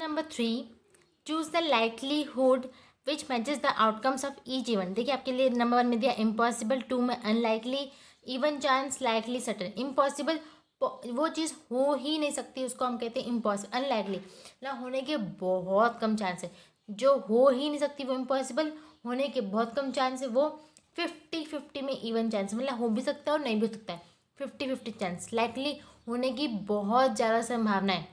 number three choose the likelihood which matches the outcomes of each event देखिए आपके लिए number one में दिया इम्पॉसिबल टू में unlikely even chance likely certain impossible वो चीज़ हो ही नहीं सकती उसको हम कहते हैं इम्पॉसिबल अनलाइकली ना होने के बहुत कम चांस है जो हो ही नहीं सकती वो इम्पॉसिबल होने के बहुत कम चांस है वो फिफ्टी फिफ्टी में इवन चांस मतलब हो भी सकता है और नहीं भी हो सकता है फिफ्टी फिफ्टी चांस लाइकली होने की बहुत ज़्यादा संभावना है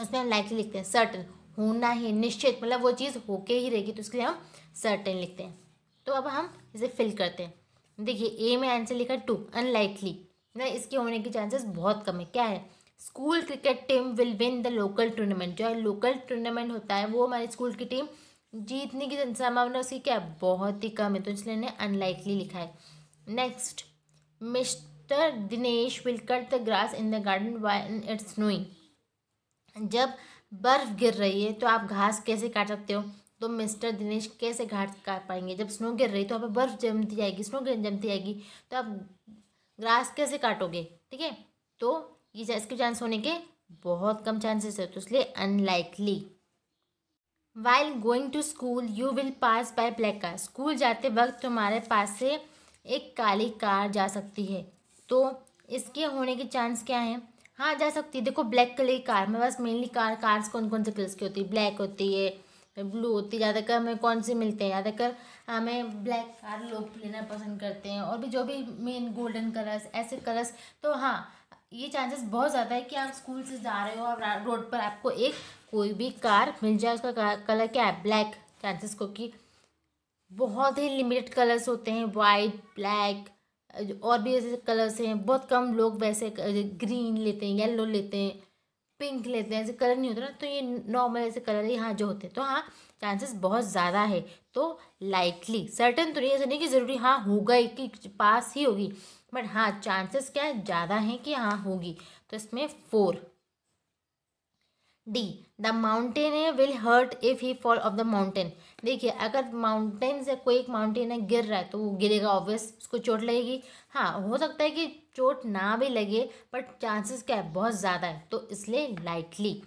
उसमें हम लाइकली लिखते हैं सर्टन होना ही निश्चित मतलब वो चीज़ होके ही रहेगी तो उसके लिए हम सर्टन लिखते हैं तो अब हम इसे फिल करते हैं देखिए ए में आंसर लिखा टू अनलाइकली ना इसके होने के चांसेस बहुत कम है क्या है school cricket team will win the local tournament जो लोकल टूर्नामेंट होता है वो हमारी स्कूल की टीम जीतने की संभावना उसकी क्या बहुत ही कम है तो इसलिए ने अनलाइकली लिखा है next mister Dinesh will cut the grass in the garden Y it's snowing जब बर्फ़ गिर रही है तो आप घास कैसे काट सकते हो तो मिस्टर दिनेश कैसे घास काट पाएंगे जब स्नो गिर रही है तो आप बर्फ़ जमती जाएगी स्नो जमती जाएगी तो आप घास कैसे काटोगे ठीक है तो ये इसके चांस होने के बहुत कम चांसेस है तो इसलिए unlikely while going to school you will pass by black car school जाते वक्त तुम्हारे पास से एक काली कार जा सकती है तो इसके होने के चांस क्या हैं हाँ जा सकती है देखो ब्लैक कलर की कार मेरे पास मेनली कार कार्स कौन कौन से कलर्स की होती है ब्लैक होती है ब्लू होती है ज़्यादातर हमें कौन से मिलते हैं ज़्यादातर हमें ब्लैक कार लोग लेना पसंद करते हैं और भी जो भी मेन गोल्डन कलर्स ऐसे कलर्स तो हाँ ये चांसेस बहुत ज़्यादा है कि आप स्कूल से जा रहे हो और रोड पर आपको एक कोई भी कार मिल जाए उसका कलर क्या है ब्लैक चांसेस क्योंकि बहुत ही लिमिटेड कलर्स होते हैं वाइट ब्लैक और भी ऐसे कलर्स हैं बहुत कम लोग वैसे ग्रीन लेते हैं येलो लेते हैं पिंक लेते हैं ऐसे कलर नहीं होते ना तो ये नॉर्मल ऐसे कलर है यहाँ जो होते हैं तो हाँ चांसेस बहुत ज़्यादा है तो लाइकली सर्टन तो नहीं ऐसा नहीं कि ज़रूरी हाँ होगा ही कि पास ही होगी बट हाँ चांसेस क्या ज़्यादा हैं कि हाँ होगी तो इसमें four D the mountain will hurt if he fall off the mountain देखिए अगर माउंटेन से कोई एक माउंटेन है गिर रहा है तो वो गिरेगा ऑब्वियस उसको चोट लगेगी हाँ हो सकता है कि चोट ना भी लगे बट चांसेस क्या है बहुत ज़्यादा है तो इसलिए लाइटली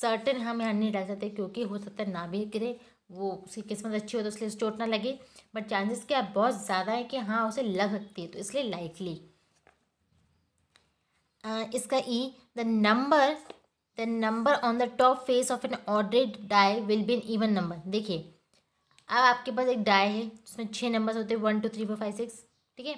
सर्टन हम यहाँ नहीं डाल सकते क्योंकि हो सकता है ना भी गिरे वो उसकी किस्मत अच्छी हो तो इसलिए चोट ना लगे बट चांसेस क्या है बहुत ज़्यादा है कि हाँ उसे लग सकती है तो इसलिए लाइटली uh, इसका E the number the number on the top face of an ordinary die will be an even number देखिए अब आपके पास एक डाई है उसमें छः नंबर्स होते हैं one two three four five six ठीक है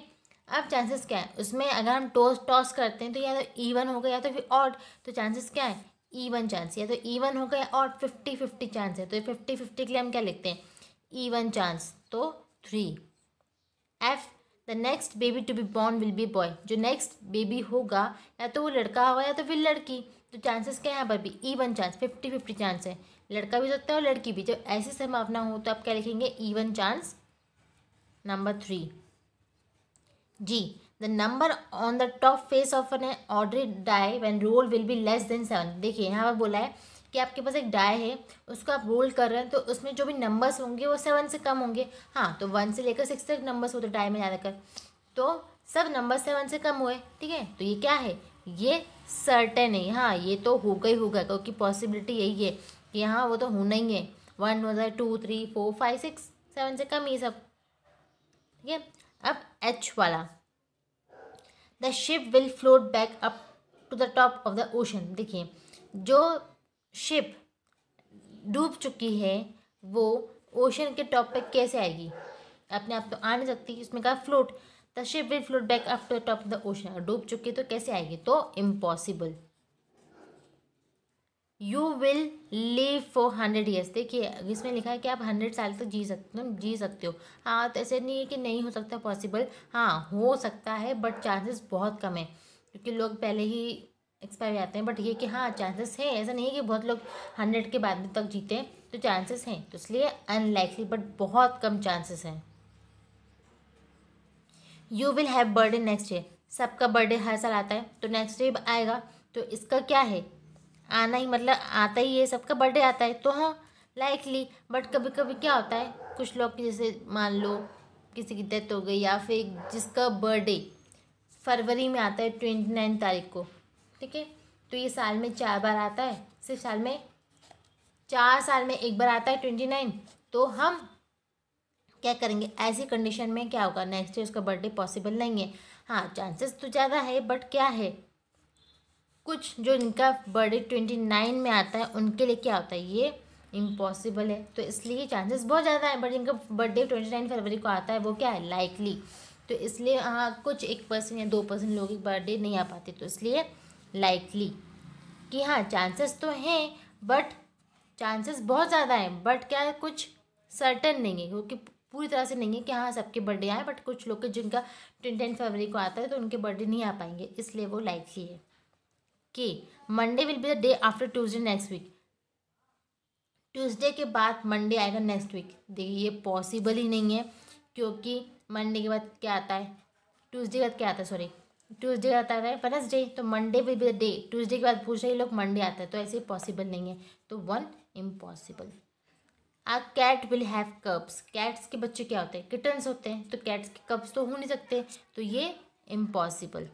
अब चांसेस क्या है उसमें अगर हम टॉस टॉस करते हैं तो या तो ईवन होगा या तो फिर ऑड तो चांसेस क्या है ईवन चांस या तो ईवन होगा या ऑड फिफ्टी फिफ्टी चांस है तो फिफ्टी फिफ्टी के लिए हम क्या लिखते हैं ईवन चांस तो three F the next baby to be born will be boy जो नेक्स्ट बेबी होगा या तो वो लड़का होगा या तो फिर लड़की तो चांसेस क्या है यहाँ पर भी even chance fifty fifty chance है लड़का भी सकता है और लड़की भी जब ऐसे संभावना हो तो आप क्या लिखेंगे even chance number three G the number on the top face of an ordinary die when roll will be less than seven देखिए यहाँ पर बोला है कि आपके पास एक डाई है उसको आप रोल कर रहे हैं तो उसमें जो भी नंबर्स होंगे वो सेवन से कम होंगे हाँ तो वन से लेकर सिक्स तक नंबर्स होते डाई में जाकर तो सब नंबर सेवन से कम हुए ठीक है तो ये क्या है ये सर्टेन है हाँ ये तो होगा ही होगा क्योंकि पॉसिबिलिटी यही है कि हाँ वो तो होना ही है वन मतलब two three four five six seven से कम ये सब ठीक है अब एच वाला the ship will float back up to the top of the ocean देखिए जो शिप डूब चुकी है वो ओशन के टॉप पे कैसे आएगी अपने आप तो आ नहीं सकती उसमें कहा float the ship will float back up to top of the ocean डूब चुके तो कैसे आएगी तो impossible you will live for hundred years देखिए इसमें लिखा है कि आप हंड्रेड साल तक तो जी सकते हो जी सकते हो हाँ तो ऐसे नहीं है कि नहीं हो सकता पॉसिबल हाँ हो सकता है बट चांसेस बहुत कम है क्योंकि लोग पहले ही एक्सपायर हो जाते हैं बट ये कि हाँ चांसेस हैं ऐसा नहीं है कि बहुत लोग हंड्रेड के बाद तक जीते हैं तो चांसेस हैं तो इसलिए अनलाइकली बट बहुत कम चांसेस हैं you will have birthday next year सबका बर्थडे हर साल आता है तो नेक्स्ट ईयर आएगा तो इसका क्या है आना ही मतलब आता ही है सबका बर्थडे आता है तो हाँ लाइकली बट कभी कभी क्या होता है कुछ लोग जैसे मान लो किसी की डेथ हो गई या फिर जिसका बर्थडे फरवरी में आता है ट्वेंटी नाइन तारीख को ठीक है तो ये साल में चार बार आता है सिर्फ साल में चार साल में एक बार आता है ट्वेंटी नाइन तो हम क्या करेंगे ऐसी कंडीशन में क्या होगा नेक्स्ट डे उसका बर्थडे पॉसिबल नहीं है हाँ चांसेस तो ज़्यादा है बट क्या है कुछ जो इनका बर्थडे ट्वेंटी नाइन में आता है उनके लिए क्या होता है ये इम्पॉसिबल है तो इसलिए चांसेस बहुत ज़्यादा है बट इनका बर्थडे ट्वेंटी नाइन फरवरी को आता है वो क्या है लाइकली तो इसलिए हाँ कुछ एक परसेंट या दो परसेंट लोगों की बर्थडे नहीं आ पाती तो इसलिए लाइकली कि हाँ चांसेस तो हैं बट चांसेस बहुत ज़्यादा हैं बट क्या है कुछ सर्टन नहीं है क्योंकि पूरी तरह से नहीं है कि हाँ सबके बर्थडे आए बट कुछ लोग के जिनका टेन फरवरी को आता है तो उनके बर्थडे नहीं आ पाएंगे इसलिए वो लाइक ही है कि Monday will be the day after Tuesday next week Tuesday के बाद मंडे आएगा नेक्स्ट वीक देखिए ये पॉसिबल ही नहीं है क्योंकि मंडे के बाद क्या आता है ट्यूजडे के बाद क्या आता है सॉरी ट्यूजडे का आता है वेनसडे तो Monday will be the day Tuesday के बाद पूछ रहे लोग मंडे आता है तो ऐसे पॉसिबल नहीं है तो one impossible a cat will have pups cats के बच्चे क्या होते हैं किटन्स होते हैं तो कैट्स के कप्स तो हो नहीं सकते तो ये इम्पॉसिबल